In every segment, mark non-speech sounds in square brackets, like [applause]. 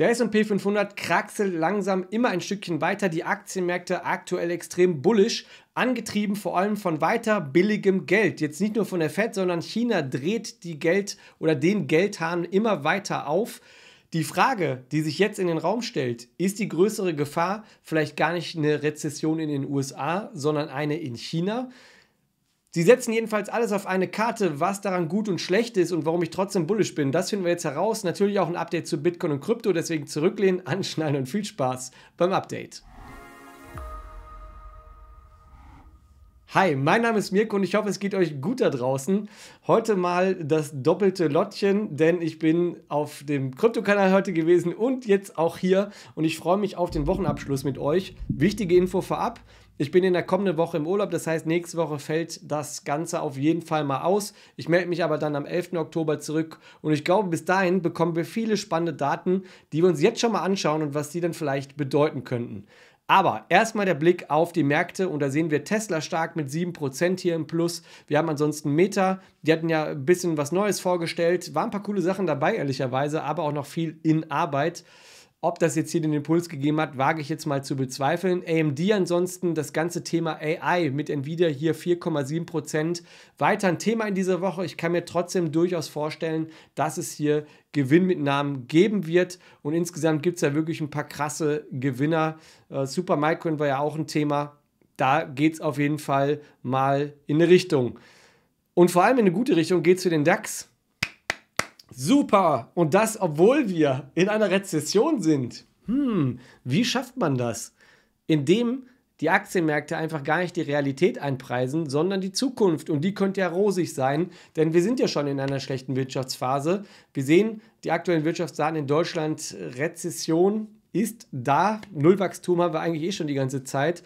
Der SP 500 kraxelt langsam immer ein Stückchen weiter, die Aktienmärkte aktuell extrem bullisch, angetrieben vor allem von weiter billigem Geld. Jetzt nicht nur von der Fed, sondern China dreht die Geld oder den Geldhahn immer weiter auf. Die Frage, die sich jetzt in den Raum stellt, ist die größere Gefahr vielleicht gar nicht eine Rezession in den USA, sondern eine in China? Sie setzen jedenfalls alles auf eine Karte, was daran gut und schlecht ist und warum ich trotzdem bullish bin. Das finden wir jetzt heraus. Natürlich auch ein Update zu Bitcoin und Krypto, deswegen zurücklehnen, [laughs] anschneiden und viel Spaß beim Update. Hi, mein Name ist Mirko und ich hoffe, es geht euch gut da draußen. Heute mal das doppelte Lottchen, denn ich bin auf dem Krypto-Kanal heute gewesen und jetzt auch hier und ich freue mich auf den Wochenabschluss mit euch. Wichtige Info vorab. Ich bin in der kommenden Woche im Urlaub, das heißt, nächste Woche fällt das Ganze auf jeden Fall mal aus. Ich melde mich aber dann am 11. Oktober zurück und ich glaube, bis dahin bekommen wir viele spannende Daten, die wir uns jetzt schon mal anschauen und was die dann vielleicht bedeuten könnten. Aber erstmal der Blick auf die Märkte und da sehen wir Tesla stark mit 7% hier im Plus. Wir haben ansonsten Meta, die hatten ja ein bisschen was Neues vorgestellt, waren ein paar coole Sachen dabei, ehrlicherweise, aber auch noch viel in Arbeit. Ob das jetzt hier den Impuls gegeben hat, wage ich jetzt mal zu bezweifeln. AMD ansonsten das ganze Thema AI mit Nvidia hier 4,7% weiter ein Thema in dieser Woche. Ich kann mir trotzdem durchaus vorstellen, dass es hier Gewinnmitnahmen geben wird. Und insgesamt gibt es ja wirklich ein paar krasse Gewinner. Super äh, Supermicron war ja auch ein Thema. Da geht es auf jeden Fall mal in eine Richtung. Und vor allem in eine gute Richtung geht es für den DAX. Super. Und das, obwohl wir in einer Rezession sind. Hm, wie schafft man das? Indem die Aktienmärkte einfach gar nicht die Realität einpreisen, sondern die Zukunft. Und die könnte ja rosig sein, denn wir sind ja schon in einer schlechten Wirtschaftsphase. Wir sehen die aktuellen Wirtschaftsdaten in Deutschland, Rezession ist da, Nullwachstum haben wir eigentlich eh schon die ganze Zeit.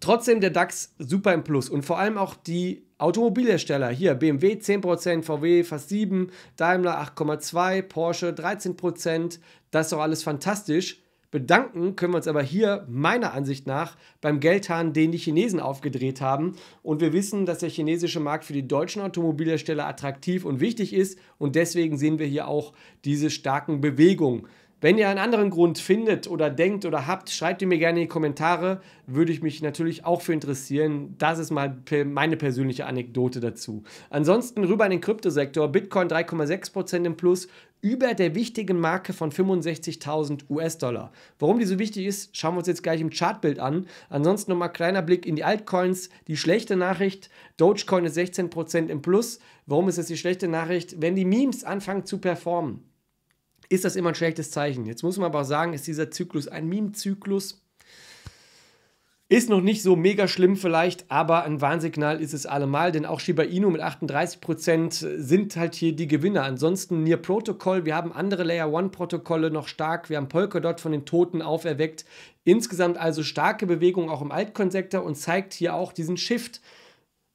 Trotzdem der DAX super im Plus und vor allem auch die Automobilhersteller. Hier BMW 10%, VW fast 7%, Daimler 8,2%, Porsche 13%. Das ist doch alles fantastisch. Bedanken können wir uns aber hier meiner Ansicht nach beim Geldhahn, den die Chinesen aufgedreht haben. Und wir wissen, dass der chinesische Markt für die deutschen Automobilhersteller attraktiv und wichtig ist. Und deswegen sehen wir hier auch diese starken Bewegungen. Wenn ihr einen anderen Grund findet oder denkt oder habt, schreibt ihr mir gerne in die Kommentare. Würde ich mich natürlich auch für interessieren. Das ist mal meine persönliche Anekdote dazu. Ansonsten rüber in den Kryptosektor. Bitcoin 3,6% im Plus über der wichtigen Marke von 65.000 US-Dollar. Warum die so wichtig ist, schauen wir uns jetzt gleich im Chartbild an. Ansonsten nochmal kleiner Blick in die Altcoins. Die schlechte Nachricht, Dogecoin ist 16% im Plus. Warum ist das die schlechte Nachricht? Wenn die Memes anfangen zu performen, ist das immer ein schlechtes Zeichen. Jetzt muss man aber auch sagen, ist dieser Zyklus ein Meme-Zyklus. Ist noch nicht so mega schlimm vielleicht, aber ein Warnsignal ist es allemal, denn auch Shiba Inu mit 38% sind halt hier die Gewinner. Ansonsten Near Protocol, wir haben andere Layer One Protokolle noch stark, wir haben Polkadot von den Toten auferweckt. Insgesamt also starke Bewegung auch im Altcoin-Sektor und zeigt hier auch diesen Shift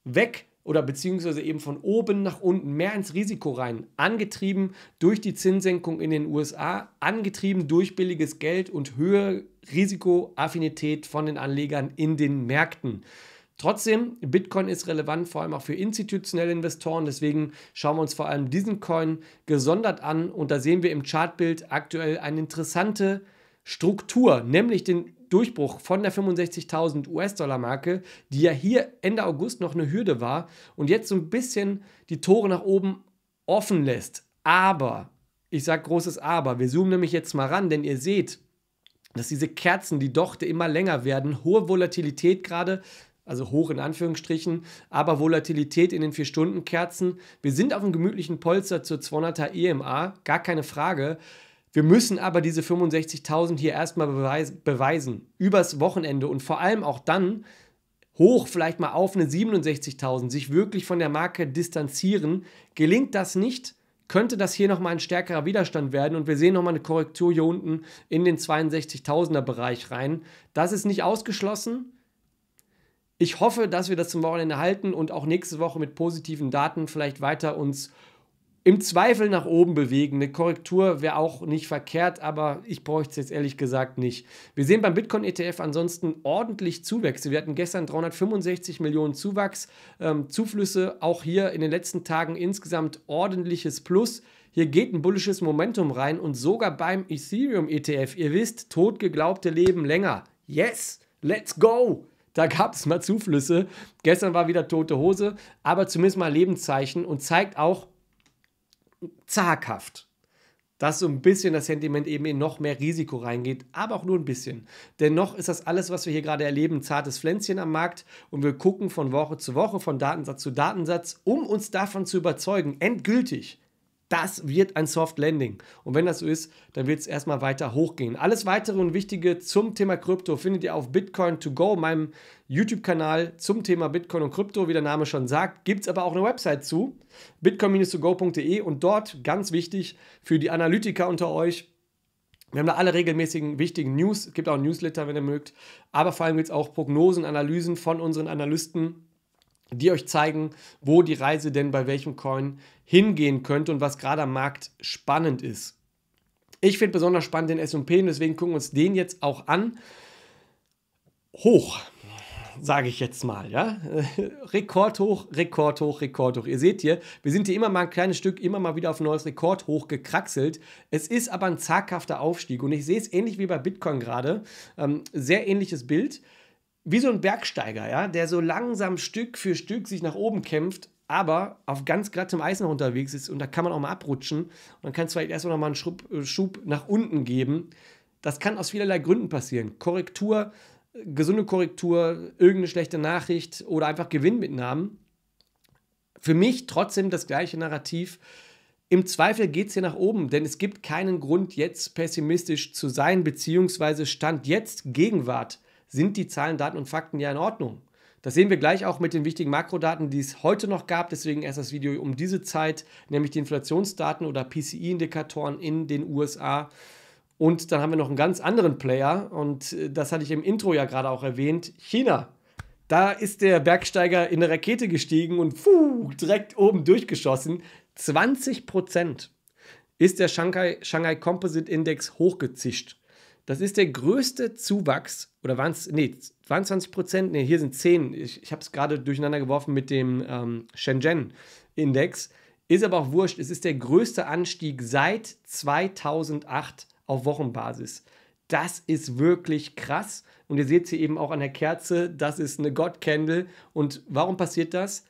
weg oder beziehungsweise eben von oben nach unten mehr ins Risiko rein, angetrieben durch die Zinssenkung in den USA, angetrieben durch billiges Geld und höhere Risikoaffinität von den Anlegern in den Märkten. Trotzdem, Bitcoin ist relevant, vor allem auch für institutionelle Investoren. Deswegen schauen wir uns vor allem diesen Coin gesondert an. Und da sehen wir im Chartbild aktuell eine interessante Struktur, nämlich den Durchbruch von der 65.000 US-Dollar-Marke, die ja hier Ende August noch eine Hürde war und jetzt so ein bisschen die Tore nach oben offen lässt. Aber, ich sage großes Aber, wir zoomen nämlich jetzt mal ran, denn ihr seht, dass diese Kerzen, die Dochte immer länger werden, hohe Volatilität gerade, also hoch in Anführungsstrichen, aber Volatilität in den 4-Stunden-Kerzen. Wir sind auf einem gemütlichen Polster zur 200er EMA, gar keine Frage. Wir müssen aber diese 65.000 hier erstmal beweis beweisen, übers Wochenende und vor allem auch dann hoch vielleicht mal auf eine 67.000, sich wirklich von der Marke distanzieren. Gelingt das nicht, könnte das hier nochmal ein stärkerer Widerstand werden und wir sehen nochmal eine Korrektur hier unten in den 62.000er Bereich rein. Das ist nicht ausgeschlossen. Ich hoffe, dass wir das zum Wochenende halten und auch nächste Woche mit positiven Daten vielleicht weiter uns im Zweifel nach oben bewegen. Eine Korrektur wäre auch nicht verkehrt, aber ich bräuchte es jetzt ehrlich gesagt nicht. Wir sehen beim Bitcoin-ETF ansonsten ordentlich Zuwächse. Wir hatten gestern 365 Millionen Zuwachs, ähm, Zuflüsse, auch hier in den letzten Tagen insgesamt ordentliches Plus. Hier geht ein bullisches Momentum rein und sogar beim Ethereum-ETF. Ihr wisst, totgeglaubte Leben länger. Yes, let's go! Da gab es mal Zuflüsse. Gestern war wieder tote Hose, aber zumindest mal Lebenszeichen und zeigt auch, zaghaft. Dass so ein bisschen das Sentiment eben in noch mehr Risiko reingeht, aber auch nur ein bisschen. Denn noch ist das alles, was wir hier gerade erleben, zartes Pflänzchen am Markt und wir gucken von Woche zu Woche, von Datensatz zu Datensatz, um uns davon zu überzeugen, endgültig, das wird ein Soft Landing. Und wenn das so ist, dann wird es erstmal weiter hochgehen. Alles weitere und Wichtige zum Thema Krypto findet ihr auf Bitcoin 2 go, meinem YouTube-Kanal zum Thema Bitcoin und Krypto, wie der Name schon sagt. Gibt es aber auch eine Website zu, bitcoin 2 gode und dort, ganz wichtig für die Analytiker unter euch, wir haben da alle regelmäßigen wichtigen News. Es gibt auch ein Newsletter, wenn ihr mögt. Aber vor allem gibt es auch Prognosen, Analysen von unseren Analysten die euch zeigen, wo die Reise denn bei welchem Coin hingehen könnte und was gerade am Markt spannend ist. Ich finde besonders spannend den S&P und deswegen gucken wir uns den jetzt auch an. Hoch, sage ich jetzt mal, ja. [laughs] Rekordhoch, Rekordhoch, Rekordhoch. Ihr seht hier, wir sind hier immer mal ein kleines Stück, immer mal wieder auf ein neues Rekordhoch gekraxelt. Es ist aber ein zaghafter Aufstieg und ich sehe es ähnlich wie bei Bitcoin gerade. Ähm, sehr ähnliches Bild wie so ein Bergsteiger, ja, der so langsam Stück für Stück sich nach oben kämpft, aber auf ganz glattem Eis noch unterwegs ist und da kann man auch mal abrutschen und dann kann es vielleicht erstmal nochmal einen Schub, äh, Schub nach unten geben. Das kann aus vielerlei Gründen passieren. Korrektur, äh, gesunde Korrektur, irgendeine schlechte Nachricht oder einfach Gewinnmitnahmen. Für mich trotzdem das gleiche Narrativ. Im Zweifel geht es hier nach oben, denn es gibt keinen Grund, jetzt pessimistisch zu sein, beziehungsweise Stand jetzt Gegenwart sind die Zahlen, Daten und Fakten ja in Ordnung. Das sehen wir gleich auch mit den wichtigen Makrodaten, die es heute noch gab. Deswegen erst das Video um diese Zeit, nämlich die Inflationsdaten oder PCI-Indikatoren in den USA. Und dann haben wir noch einen ganz anderen Player und äh, das hatte ich im Intro ja gerade auch erwähnt, China. Da ist der Bergsteiger in eine Rakete gestiegen und puh, direkt oben durchgeschossen. 20 Prozent ist der Shanghai, Shanghai Composite Index hochgezischt. Das ist der größte Zuwachs, oder waren es, nee, waren 20 Prozent, nee, hier sind 10. Ich, ich habe es gerade durcheinander geworfen mit dem ähm, Shenzhen-Index. Ist aber auch wurscht, es ist der größte Anstieg seit 2008 auf Wochenbasis. Das ist wirklich krass. Und ihr seht hier eben auch an der Kerze, das ist eine God Candle. Und warum passiert das?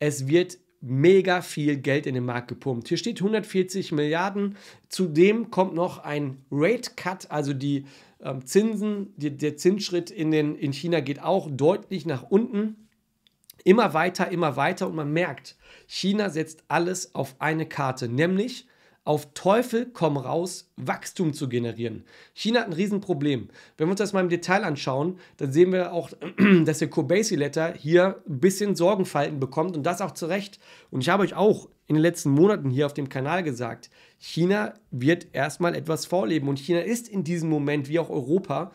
Es wird mega viel Geld in den Markt gepumpt. Hier steht 140 Milliarden. Zudem kommt noch ein Rate Cut, also die ähm, Zinsen, die, der Zinsschritt in, den, in China geht auch deutlich nach unten. Immer weiter, immer weiter und man merkt, China setzt alles auf eine Karte, nämlich auf Teufel komm raus Wachstum zu generieren. China hat ein Riesenproblem. Wenn wir uns das mal im Detail anschauen, dann sehen wir auch, [clears throat] dass der Kobasi-Letter hier ein bisschen Sorgenfalten bekommt und das auch zu Recht. Und ich habe euch auch in den letzten Monaten hier auf dem Kanal gesagt, China wird erstmal etwas vorleben und China ist in diesem Moment, wie auch Europa,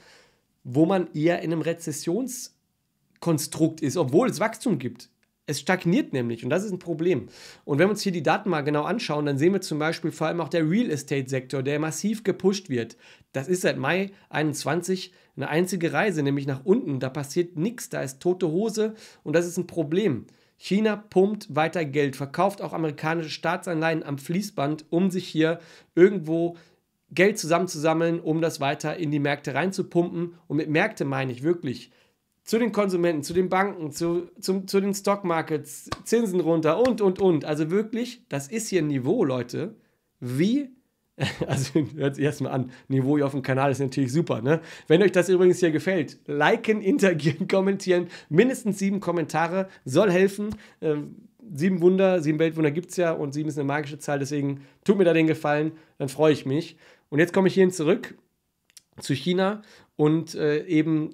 wo man eher in einem Rezessionskonstrukt ist, obwohl es Wachstum gibt. Es stagniert nämlich und das ist ein Problem. Und wenn wir uns hier die Daten mal genau anschauen, dann sehen wir zum Beispiel vor allem auch der Real Estate Sektor, der massiv gepusht wird. Das ist seit Mai 21 eine einzige Reise, nämlich nach unten. Da passiert nichts, da ist tote Hose und das ist ein Problem. China pumpt weiter Geld, verkauft auch amerikanische Staatsanleihen am Fließband, um sich hier irgendwo Geld zusammenzusammeln, um das weiter in die Märkte reinzupumpen. Und mit Märkte meine ich wirklich zu den Konsumenten, zu den Banken, zu, zum, zu den Stockmarkets, Zinsen runter und, und, und. Also wirklich, das ist hier ein Niveau, Leute, wie [laughs] also hört sich erstmal an, Niveau hier auf dem Kanal ist natürlich super. Ne? Wenn euch das übrigens hier gefällt, liken, interagieren, [laughs] kommentieren. Mindestens sieben Kommentare soll helfen. Ähm, sieben Wunder, sieben Weltwunder gibt es ja und sieben ist eine magische Zahl, deswegen tut mir da den Gefallen, dann freue ich mich. Und jetzt komme ich hierhin zurück zu China und äh, eben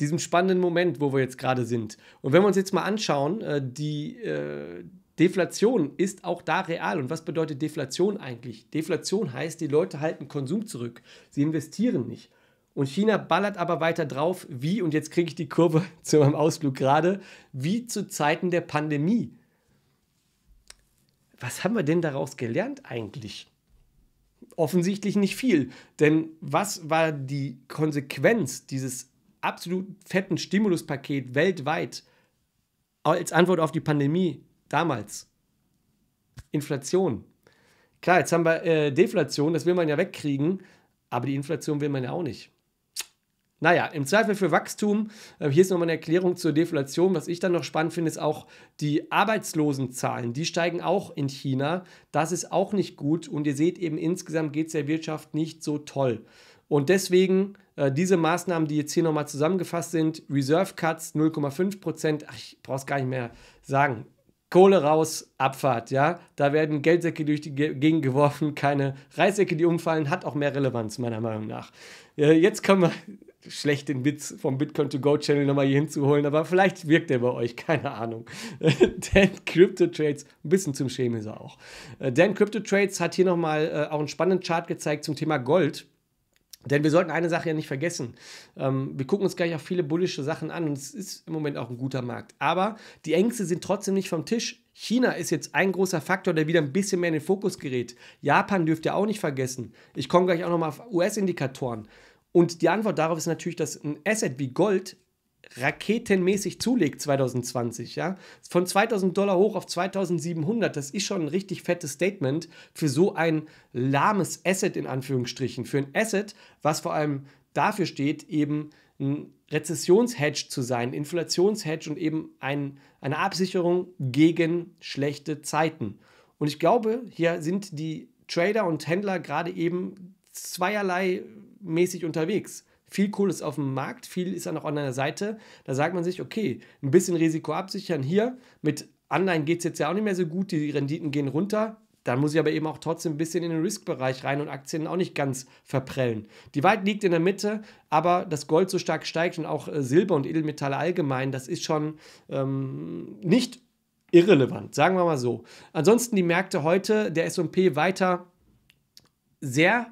diesem spannenden Moment, wo wir jetzt gerade sind. Und wenn wir uns jetzt mal anschauen, äh, die äh, Deflation ist auch da real. Und was bedeutet Deflation eigentlich? Deflation heißt, die Leute halten Konsum zurück, sie investieren nicht. Und China ballert aber weiter drauf, wie, und jetzt kriege ich die Kurve [laughs] zu meinem Ausflug gerade, wie zu Zeiten der Pandemie. Was haben wir denn daraus gelernt eigentlich? Offensichtlich nicht viel. Denn was war die Konsequenz dieses absolut fetten Stimuluspaket weltweit als Antwort auf die Pandemie damals. Inflation. Klar, jetzt haben wir äh, Deflation, das will man ja wegkriegen, aber die Inflation will man ja auch nicht. Naja, im Zweifel für Wachstum. Äh, hier ist nochmal eine Erklärung zur Deflation. Was ich dann noch spannend finde, ist auch die Arbeitslosenzahlen. Die steigen auch in China. Das ist auch nicht gut. Und ihr seht eben, insgesamt geht es der Wirtschaft nicht so toll. Und deswegen äh, diese Maßnahmen, die jetzt hier nochmal zusammengefasst sind, Reserve Cuts 0,5 Prozent, ach, ich brauch's gar nicht mehr sagen, Kohle raus, Abfahrt, ja. Da werden Geldsäcke durch die Gegend geworfen, [laughs] keine Reissäcke, die umfallen, hat auch mehr Relevanz, meiner Meinung nach. Äh, jetzt können wir [laughs] schlecht den Witz vom Bitcoin to Go Channel nochmal hier hinzuholen, aber vielleicht wirkt der bei euch, [laughs] keine Ahnung. Dan Crypto Trades, ein bisschen zum Schämen ist er auch. Äh, Dan Crypto Trades hat hier nochmal äh, auch einen spannenden Chart gezeigt zum Thema Gold. Denn wir sollten eine Sache ja nicht vergessen. Ähm, wir gucken uns gleich auch viele bullische Sachen an und es ist im Moment auch ein guter Markt. Aber die Ängste sind trotzdem nicht vom Tisch. China ist jetzt ein großer Faktor, der wieder ein bisschen mehr in den Fokus gerät. Japan dürft ihr auch nicht vergessen. Ich komme gleich auch nochmal auf US-Indikatoren. Und die Antwort darauf ist natürlich, dass ein Asset wie Gold raketenmäßig zulegt 2020, ja. Von 2000 Dollar hoch auf 2700, das ist schon ein richtig fettes Statement für so ein lahmes Asset in Anführungsstrichen. Für ein Asset, was vor allem dafür steht, eben ein Rezessionshedge zu sein, Inflationshedge und eben ein, eine Absicherung gegen schlechte Zeiten. Und ich glaube, hier sind die Trader und Händler gerade eben zweierlei mäßig unterwegs. Viel Kohle ist auf dem Markt, viel ist dann auch an der Seite. Da sagt man sich, okay, ein bisschen Risiko absichern hier. Mit Anleihen geht es jetzt ja auch nicht mehr so gut, die Renditen gehen runter. Dann muss ich aber eben auch trotzdem ein bisschen in den Risk-Bereich rein und Aktien auch nicht ganz verprellen. Die Wahrheit liegt in der Mitte, aber dass Gold so stark steigt und auch äh, Silber und Edelmetalle allgemein, das ist schon ähm, nicht irrelevant, sagen wir mal so. Ansonsten die Märkte heute, der SP weiter sehr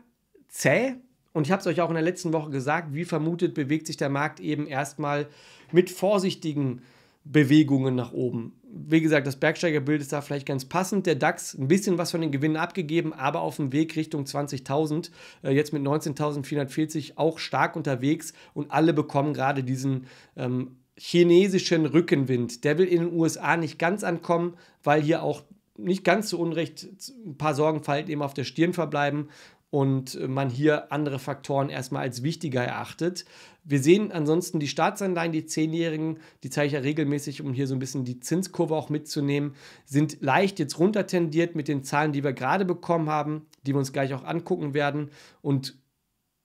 zäh, und ich habe es euch auch in der letzten Woche gesagt, wie vermutet, bewegt sich der Markt eben erstmal mit vorsichtigen Bewegungen nach oben. Wie gesagt, das Bergsteigerbild ist da vielleicht ganz passend. Der DAX ein bisschen was von den Gewinnen abgegeben, aber auf dem Weg Richtung 20.000. Äh, jetzt mit 19.440 auch stark unterwegs und alle bekommen gerade diesen ähm, chinesischen Rückenwind. Der will in den USA nicht ganz ankommen, weil hier auch nicht ganz zu Unrecht ein paar Sorgenfalten eben auf der Stirn verbleiben und äh, man hier andere Faktoren erstmal als wichtiger erachtet. Wir sehen ansonsten die Staatsanleihen, die Zehnjährigen, die zeige ich ja regelmäßig, um hier so ein bisschen die Zinskurve auch mitzunehmen, sind leicht jetzt runter tendiert mit den Zahlen, die wir gerade bekommen haben, die wir uns gleich auch angucken werden und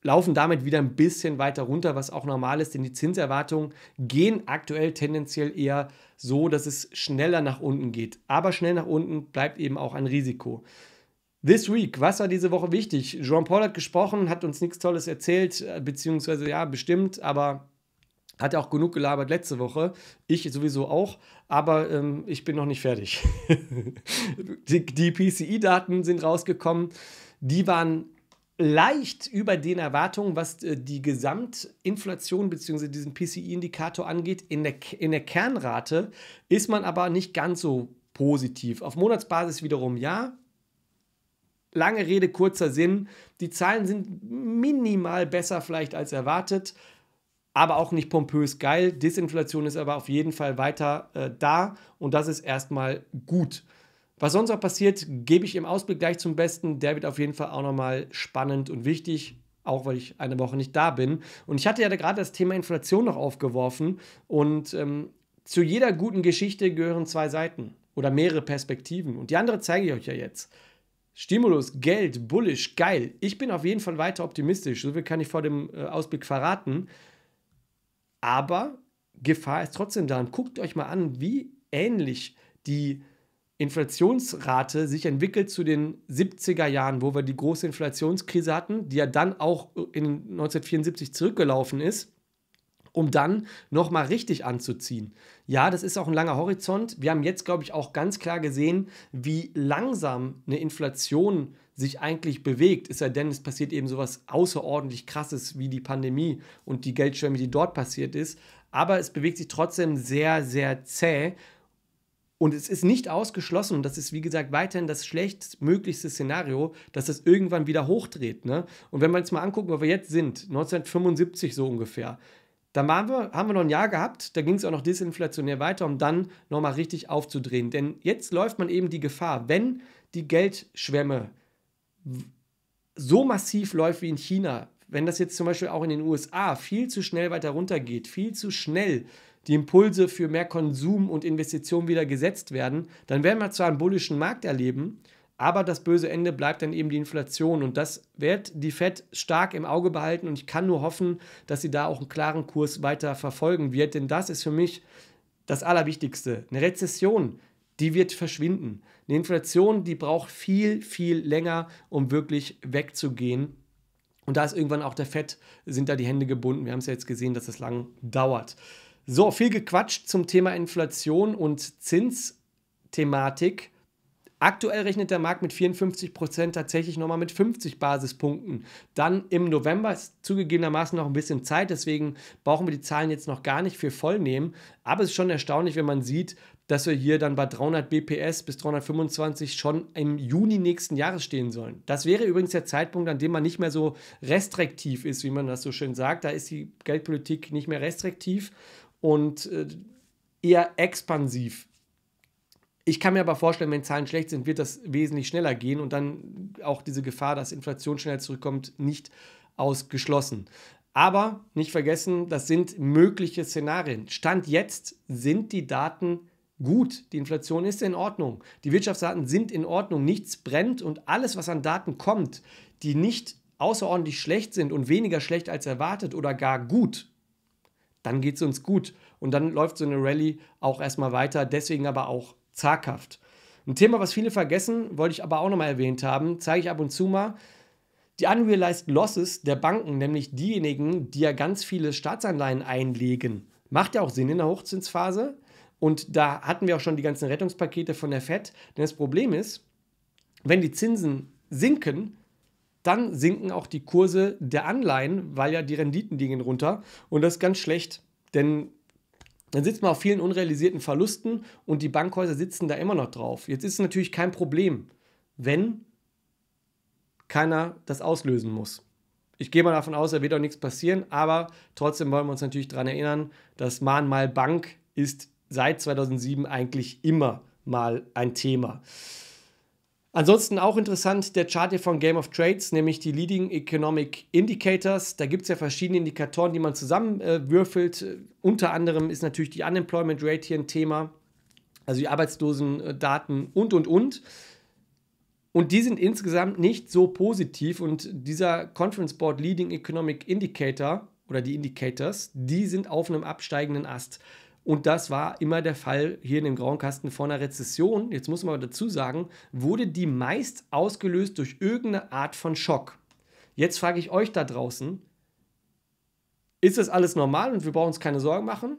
laufen damit wieder ein bisschen weiter runter, was auch normal ist, denn die Zinserwartungen gehen aktuell tendenziell eher so, dass es schneller nach unten geht. Aber schnell nach unten bleibt eben auch ein Risiko. This Week, was war diese Woche wichtig? Jean-Paul hat gesprochen, hat uns nichts Tolles erzählt, äh, beziehungsweise ja, bestimmt, aber hat auch genug gelabert letzte Woche. Ich sowieso auch, aber ähm, ich bin noch nicht fertig. [laughs] die, die PCI-Daten sind rausgekommen. Die waren leicht über den Erwartungen, was äh, die Gesamtinflation bzw. diesen PCI-Indikator angeht. In der, in der Kernrate ist man aber nicht ganz so positiv. Auf Monatsbasis wiederum ja, lange Rede, kurzer Sinn. Die Zahlen sind minimal besser vielleicht als erwartet, aber auch nicht pompös geil. Disinflation ist aber auf jeden Fall weiter äh, da und das ist erstmal gut. Was sonst auch passiert, gebe ich im Ausblick gleich zum Besten. Der wird auf jeden Fall auch nochmal spannend und wichtig, auch weil ich eine Woche nicht da bin. Und ich hatte ja da gerade das Thema Inflation noch aufgeworfen und ähm, zu jeder guten Geschichte gehören zwei Seiten oder mehrere Perspektiven. Und die andere zeige ich euch ja jetzt. Stimulus, Geld, bullisch, geil. Ich bin auf jeden Fall weiter optimistisch. So viel kann ich vor dem äh, Ausblick verraten. Aber Gefahr ist trotzdem da. Und guckt euch mal an, wie ähnlich die Inflationsrate sich entwickelt zu den 70er Jahren, wo wir die große Inflationskrise hatten, die ja dann auch in 1974 zurückgelaufen ist um dann nochmal richtig anzuziehen. Ja, das ist auch ein langer Horizont. Wir haben jetzt, glaube ich, auch ganz klar gesehen, wie langsam eine Inflation sich eigentlich bewegt. Ist ja denn, es passiert eben sowas außerordentlich krasses wie die Pandemie und die Geldschwemme, die dort passiert ist. Aber es bewegt sich trotzdem sehr, sehr zäh. Und es ist nicht ausgeschlossen, und das ist wie gesagt weiterhin das schlechtmöglichste Szenario, dass das irgendwann wieder hochdreht. Ne? Und wenn wir uns mal angucken, wo wir jetzt sind, 1975 so ungefähr, dann waren wir, haben wir noch ein Jahr gehabt, da ging es auch noch desinflationär weiter, um dann nochmal richtig aufzudrehen. Denn jetzt läuft man eben die Gefahr, wenn die Geldschwämme so massiv läuft wie in China, wenn das jetzt zum Beispiel auch in den USA viel zu schnell weiter runtergeht, viel zu schnell die Impulse für mehr Konsum und Investitionen wieder gesetzt werden, dann werden wir zwar einen bullischen Markt erleben, aber das böse Ende bleibt dann eben die Inflation und das wird die Fed stark im Auge behalten und ich kann nur hoffen, dass sie da auch einen klaren Kurs weiter verfolgen wird, denn das ist für mich das Allerwichtigste. Eine Rezession, die wird verschwinden. Eine Inflation, die braucht viel, viel länger, um wirklich wegzugehen. Und da ist irgendwann auch der Fed, sind da die Hände gebunden. Wir haben es ja jetzt gesehen, dass das lang dauert. So, viel gequatscht zum Thema Inflation und Zinsthematik. Aktuell rechnet der Markt mit 54 Prozent tatsächlich nochmal mit 50 Basispunkten. Dann im November ist zugegebenermaßen noch ein bisschen Zeit, deswegen brauchen wir die Zahlen jetzt noch gar nicht für voll nehmen. Aber es ist schon erstaunlich, wenn man sieht, dass wir hier dann bei 300 BPS bis 325 schon im Juni nächsten Jahres stehen sollen. Das wäre übrigens der Zeitpunkt, an dem man nicht mehr so restriktiv ist, wie man das so schön sagt. Da ist die Geldpolitik nicht mehr restriktiv und äh, eher expansiv ich kann mir aber vorstellen, wenn Zahlen schlecht sind, wird das wesentlich schneller gehen und dann auch diese Gefahr, dass Inflation schnell zurückkommt, nicht ausgeschlossen. Aber nicht vergessen, das sind mögliche Szenarien. Stand jetzt sind die Daten gut. Die Inflation ist in Ordnung. Die Wirtschaftsdaten sind in Ordnung. Nichts brennt und alles, was an Daten kommt, die nicht außerordentlich schlecht sind und weniger schlecht als erwartet oder gar gut, dann geht es uns gut. Und dann läuft so eine Rallye auch erstmal weiter. Deswegen aber auch zaghaft. Ein Thema, was viele vergessen, wollte ich aber auch nochmal erwähnt haben, zeige ich ab und zu mal. Die Unrealized Losses der Banken, nämlich diejenigen, die ja ganz viele Staatsanleihen einlegen, macht ja auch Sinn in der Hochzinsphase. Und da hatten wir auch schon die ganzen Rettungspakete von der FED. Denn das Problem ist, wenn die Zinsen sinken, dann sinken auch die Kurse der Anleihen, weil ja die Renditen gehen runter. Und das ist ganz schlecht, denn dann sitzt man auf vielen unrealisierten Verlusten und die Bankhäuser sitzen da immer noch drauf. Jetzt ist es natürlich kein Problem, wenn keiner das auslösen muss. Ich gehe mal davon aus, da wird auch nichts passieren, aber trotzdem wollen wir uns natürlich daran erinnern, dass Mahnmal Bank ist seit 2007 eigentlich immer mal ein Thema. ist. Ansonsten auch interessant der Chart hier von Game of Trades, nämlich die Leading Economic Indicators. Da gibt es ja verschiedene Indikatoren, die man zusammenwürfelt. Äh, Unter anderem ist natürlich die Unemployment Rate hier ein Thema, also die Arbeitslosendaten und, und, und. Und die sind insgesamt nicht so positiv und dieser Conference Board Leading Economic Indicator oder die Indicators, die sind auf einem absteigenden Ast. Und das war immer der Fall hier in dem grauen Kasten vor einer Rezession. Jetzt muss man aber dazu sagen, wurde die meist ausgelöst durch irgendeine Art von Schock. Jetzt frage ich euch da draußen, ist das alles normal und wir brauchen uns keine Sorgen machen?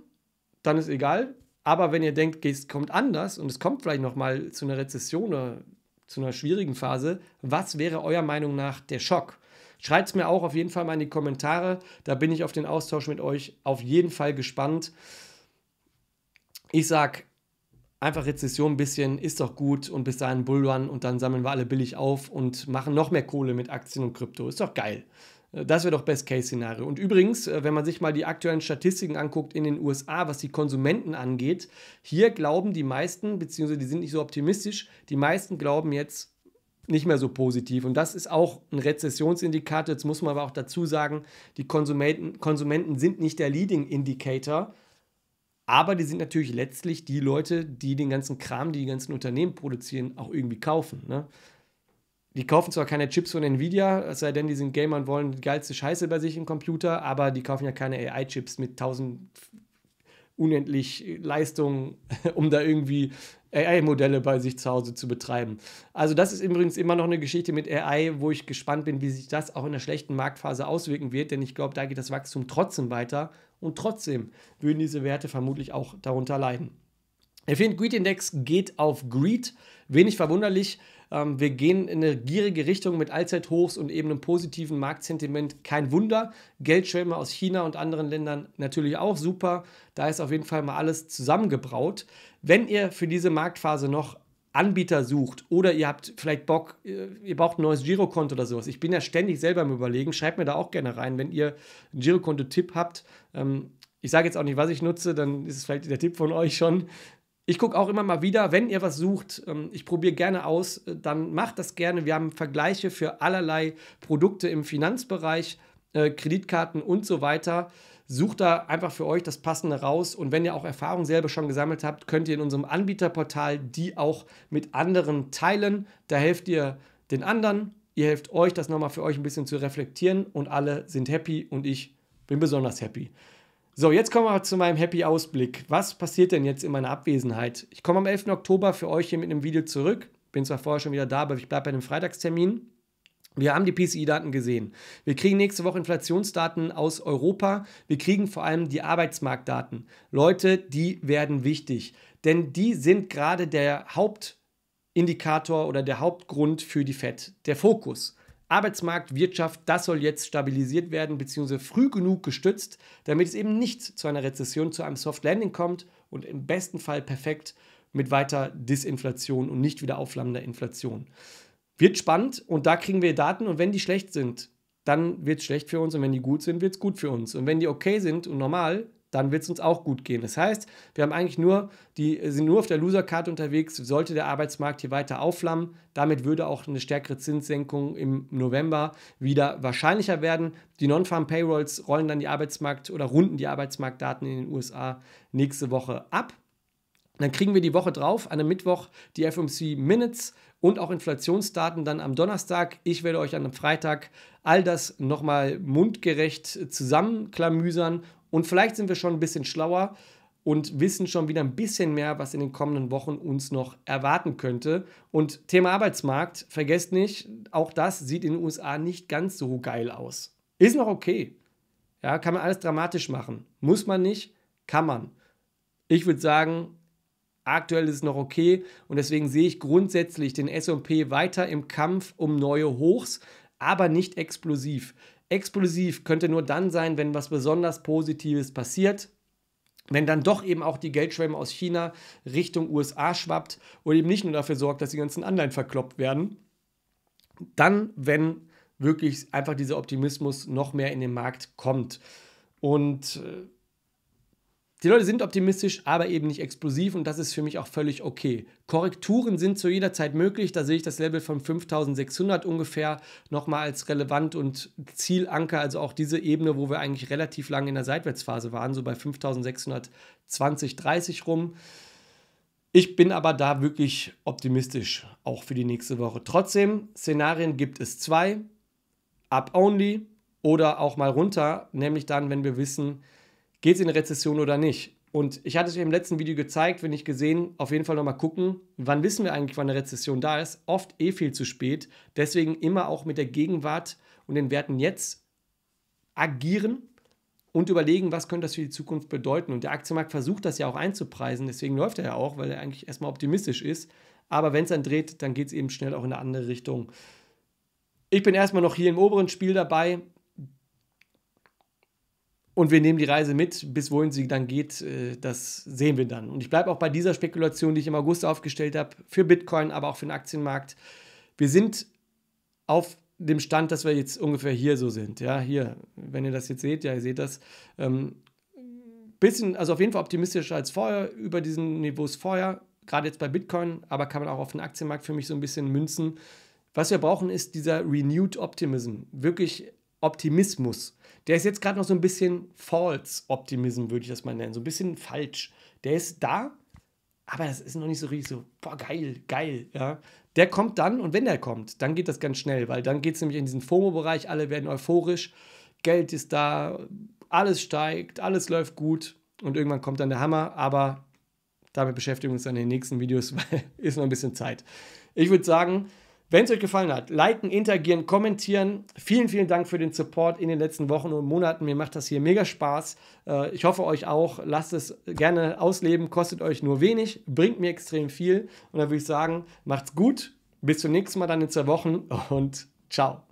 Dann ist egal. Aber wenn ihr denkt, es kommt anders und es kommt vielleicht nochmal zu einer Rezession oder zu einer schwierigen Phase, was wäre eurer Meinung nach der Schock? Schreibt es mir auch auf jeden Fall mal in die Kommentare. Da bin ich auf den Austausch mit euch auf jeden Fall gespannt ich sag einfach Rezession ein bisschen, ist doch gut und bis dahin Bullrun und dann sammeln wir alle billig auf und machen noch mehr Kohle mit Aktien und Krypto. Ist doch geil. Äh, das wäre doch Best-Case-Szenario. Und übrigens, äh, wenn man sich mal die aktuellen Statistiken anguckt in den USA, was die Konsumenten angeht, hier glauben die meisten, beziehungsweise die sind nicht so optimistisch, die meisten glauben jetzt nicht mehr so positiv. Und das ist auch ein Rezessionsindikator. Jetzt muss man aber auch dazu sagen, die Konsumenten, Konsumenten sind nicht der Leading Indicator aber die sind natürlich letztlich die Leute, die den ganzen Kram, die die ganzen Unternehmen produzieren, auch irgendwie kaufen. Ne? Die kaufen zwar keine Chips von Nvidia, es sei denn, die sind Gamer und wollen die geilste Scheiße bei sich im Computer, aber die kaufen ja keine AI-Chips mit 1000 unendlich äh, Leistung, [laughs] um da irgendwie AI-Modelle bei sich zu Hause zu betreiben. Also das ist übrigens immer noch eine Geschichte mit AI, wo ich gespannt bin, wie sich das auch in der schlechten Marktphase auswirken wird, denn ich glaube, da geht das Wachstum trotzdem weiter und trotzdem würden diese Werte vermutlich auch darunter leiden. Der Fear Greed Index geht auf Greed, wenig verwunderlich. Ähm, wir gehen in eine gierige Richtung mit Allzeithochs und eben einem positiven Marktsentiment. Kein Wunder. Geldschwämme aus China und anderen Ländern natürlich auch super. Da ist auf jeden Fall mal alles zusammengebraut. Wenn ihr für diese Marktphase noch Anbieter sucht oder ihr habt vielleicht Bock, äh, ihr braucht ein neues Girokonto oder sowas. Ich bin ja ständig selber im Überlegen. Schreibt mir da auch gerne rein, wenn ihr einen Girokonto-Tipp habt. Ähm, ich sage jetzt auch nicht, was ich nutze, dann ist es vielleicht der Tipp von euch schon. Ich gucke auch immer mal wieder, wenn ihr was sucht, ähm, ich probiere gerne aus, äh, dann macht das gerne. Wir haben Vergleiche für allerlei Produkte im Finanzbereich, äh, Kreditkarten und so weiter. Sucht da einfach für euch das Passende raus und wenn ihr auch Erfahrung selber schon gesammelt habt, könnt ihr in unserem Anbieterportal die auch mit anderen teilen. Da helft ihr den anderen, ihr helft euch, das nochmal für euch ein bisschen zu reflektieren und alle sind happy und ich bin besonders happy. So, jetzt kommen wir zu meinem Happy Ausblick. Was passiert denn jetzt in meiner Abwesenheit? Ich komme am 11. Oktober für euch hier mit einem Video zurück. Bin zwar vorher schon wieder da, aber ich bleibe bei dem Freitagstermin. Wir haben die PCI-Daten gesehen. Wir kriegen nächste Woche Inflationsdaten aus Europa. Wir kriegen vor allem die Arbeitsmarktdaten. Leute, die werden wichtig, denn die sind gerade der Hauptindikator oder der Hauptgrund für die FED, der Fokus. Arbeitsmarkt, Wirtschaft, das soll jetzt stabilisiert werden, beziehungsweise früh genug gestützt, damit es eben nicht zu einer Rezession, zu einem Soft Landing kommt und im besten Fall perfekt mit weiter Disinflation und nicht wieder aufflammender Inflation. Wird spannend und da kriegen wir Daten und wenn die schlecht sind, dann wird es schlecht für uns und wenn die gut sind, wird es gut für uns. Und wenn die okay sind und normal, dann wird es uns auch gut gehen. Das heißt, wir haben eigentlich nur die, sind nur auf der Loser-Karte unterwegs. Sollte der Arbeitsmarkt hier weiter aufflammen, damit würde auch eine stärkere Zinssenkung im November wieder wahrscheinlicher werden. Die Non-Farm-Payrolls rollen dann die Arbeitsmarkt- oder runden die Arbeitsmarktdaten in den USA nächste Woche ab. Dann kriegen wir die Woche drauf, an einem Mittwoch, die FOMC Minutes und auch Inflationsdaten dann am Donnerstag. Ich werde euch an einem Freitag all das nochmal mundgerecht zusammenklamüsern und vielleicht sind wir schon ein bisschen schlauer und wissen schon wieder ein bisschen mehr, was in den kommenden Wochen uns noch erwarten könnte. Und Thema Arbeitsmarkt, vergesst nicht, auch das sieht in den USA nicht ganz so geil aus. Ist noch okay. Ja, kann man alles dramatisch machen. Muss man nicht, kann man. Ich würde sagen, aktuell ist es noch okay und deswegen sehe ich grundsätzlich den SP weiter im Kampf um neue Hochs, aber nicht explosiv. Explosiv könnte nur dann sein, wenn was besonders Positives passiert. Wenn dann doch eben auch die Geldschwemme aus China Richtung USA schwappt und eben nicht nur dafür sorgt, dass die ganzen Anleihen verkloppt werden. Dann, wenn wirklich einfach dieser Optimismus noch mehr in den Markt kommt. Und äh, die Leute sind optimistisch, aber eben nicht explosiv und das ist für mich auch völlig okay. Korrekturen sind zu jeder Zeit möglich, da sehe ich das Level von 5600 ungefähr nochmal als relevant und Zielanker, also auch diese Ebene, wo wir eigentlich relativ lange in der Seitwärtsphase waren, so bei 5620, 30 rum. Ich bin aber da wirklich optimistisch, auch für die nächste Woche. Trotzdem, Szenarien gibt es zwei, up only oder auch mal runter, nämlich dann, wenn wir wissen, geht es in eine Rezession oder nicht? Und ich hatte es im letzten Video gezeigt, wenn nicht gesehen, auf jeden Fall nochmal gucken, wann wissen wir eigentlich, wann eine Rezession da ist. Oft eh viel zu spät. Deswegen immer auch mit der Gegenwart und den Werten jetzt agieren und überlegen, was könnte das für die Zukunft bedeuten. Und der Aktienmarkt versucht das ja auch einzupreisen, deswegen läuft er ja auch, weil er eigentlich erstmal optimistisch ist. Aber wenn es dann dreht, dann geht es eben schnell auch in eine andere Richtung. Ich bin erstmal noch hier im oberen Spiel dabei, und wir nehmen die Reise mit, bis wohin sie dann geht, äh, das sehen wir dann. Und ich bleibe auch bei dieser Spekulation, die ich im August aufgestellt habe, für Bitcoin, aber auch für den Aktienmarkt. Wir sind auf dem Stand, dass wir jetzt ungefähr hier so sind. Ja, hier, wenn ihr das jetzt seht, ja, ihr seht das. Ähm, bisschen, also auf jeden Fall optimistischer als vorher, über diesen Niveaus vorher, gerade jetzt bei Bitcoin, aber kann man auch auf den Aktienmarkt für mich so ein bisschen münzen. Was wir brauchen, ist dieser Renewed Optimism. Wirklich Optimismus. Der ist jetzt gerade noch so ein bisschen false Optimism, würde ich das mal nennen. So ein bisschen falsch. Der ist da, aber das ist noch nicht so richtig so, boah, geil, geil, ja. Der kommt dann und wenn der kommt, dann geht das ganz schnell, weil dann geht es nämlich in diesen FOMO-Bereich, alle werden euphorisch, Geld ist da, alles steigt, alles läuft gut und irgendwann kommt dann der Hammer, aber damit beschäftigen wir uns dann in den nächsten Videos, [laughs] weil ist noch ein bisschen Zeit. Ich würde sagen, wenn es euch gefallen hat, liken, interagieren, kommentieren. Vielen, vielen Dank für den Support in den letzten Wochen und Monaten. Mir macht das hier mega Spaß. Äh, ich hoffe euch auch. Lasst es gerne ausleben. Kostet euch nur wenig, bringt mir extrem viel. Und dann würde ich sagen, macht's gut. Bis zum nächsten Mal dann in zwei Wochen und ciao.